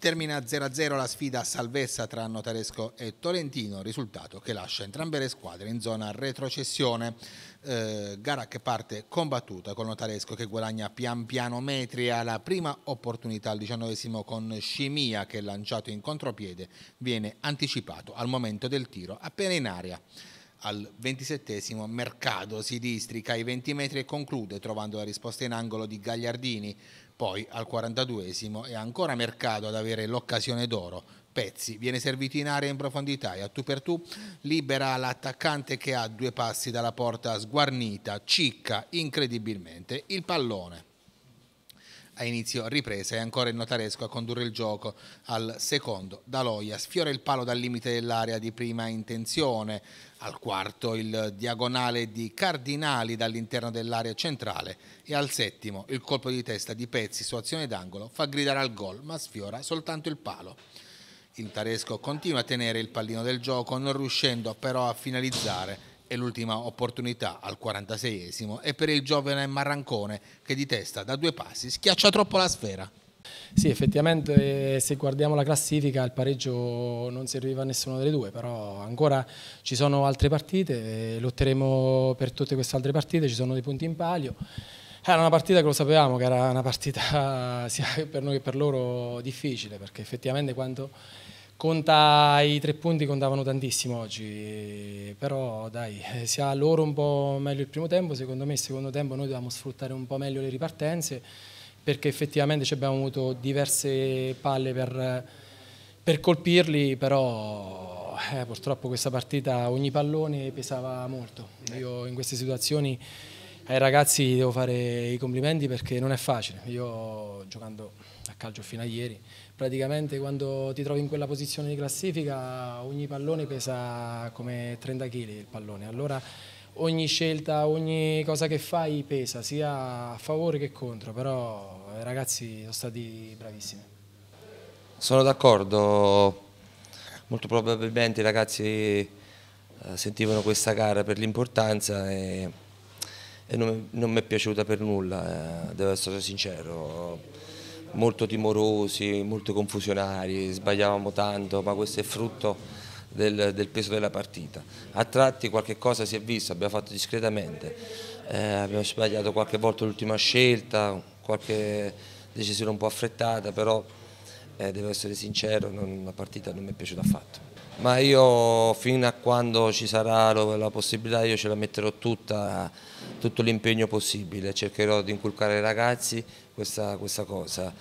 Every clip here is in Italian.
Termina 0-0 la sfida a salvezza tra Notaresco e Tolentino, risultato che lascia entrambe le squadre in zona retrocessione. Eh, gara che parte combattuta con Notaresco che guadagna pian piano metri alla prima opportunità al diciannovesimo con Scimia che lanciato in contropiede viene anticipato al momento del tiro appena in aria. Al ventisettesimo Mercado si districa ai 20 metri e conclude trovando la risposta in angolo di Gagliardini, poi al 42 è ancora Mercado ad avere l'occasione d'oro. Pezzi viene servito in area in profondità e a tu per tu libera l'attaccante che ha due passi dalla porta sguarnita, cicca incredibilmente il pallone a inizio ripresa e ancora il notaresco a condurre il gioco al secondo. Daloia sfiora il palo dal limite dell'area di prima intenzione, al quarto il diagonale di Cardinali dall'interno dell'area centrale e al settimo il colpo di testa di Pezzi su azione d'angolo fa gridare al gol ma sfiora soltanto il palo. Il Taresco continua a tenere il pallino del gioco non riuscendo però a finalizzare è l'ultima opportunità al 46esimo è per il giovane Marrancone che di testa da due passi schiaccia troppo la sfera. Sì, effettivamente se guardiamo la classifica il pareggio non serviva a nessuna delle due, però ancora ci sono altre partite, eh, lotteremo per tutte queste altre partite, ci sono dei punti in palio. Era una partita che lo sapevamo, che era una partita sia per noi che per loro difficile, perché effettivamente quando Conta, i tre punti contavano tantissimo oggi, però dai, eh, sia loro un po' meglio il primo tempo, secondo me il secondo tempo noi dobbiamo sfruttare un po' meglio le ripartenze perché effettivamente ci abbiamo avuto diverse palle per, per colpirli, però eh, purtroppo questa partita ogni pallone pesava molto. Io in queste situazioni ai ragazzi devo fare i complimenti perché non è facile. Io giocando a calcio fino a ieri, praticamente quando ti trovi in quella posizione di classifica ogni pallone pesa come 30 kg il pallone. Allora ogni scelta, ogni cosa che fai pesa, sia a favore che contro, però i ragazzi sono stati bravissimi. Sono d'accordo, molto probabilmente i ragazzi eh, sentivano questa gara per l'importanza e e non, non mi è piaciuta per nulla, eh, devo essere sincero, molto timorosi, molto confusionari, sbagliavamo tanto, ma questo è frutto del, del, peso della partita. A tratti qualche cosa si è visto, abbiamo fatto discretamente, eh, abbiamo sbagliato qualche volta l'ultima scelta, qualche decisione un po' affrettata, però eh, devo essere sincero, non, la partita non mi è piaciuta affatto. Ma io fino a quando ci sarà la possibilità io ce la metterò tutta tutto l'impegno possibile, cercherò di inculcare ai ragazzi questa, questa cosa.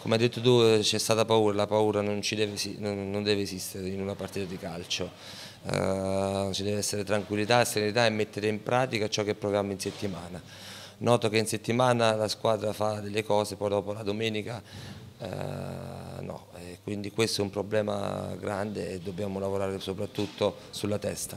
Come hai detto tu c'è stata paura, la paura non deve, non, deve, esistere in una partita di calcio, uh, ci deve essere tranquillità, serenità e mettere in pratica ciò che programmi in settimana. Noto che in settimana la squadra fa delle cose, poi dopo la domenica Uh, no, e quindi questo è un problema grande e dobbiamo lavorare soprattutto sulla testa.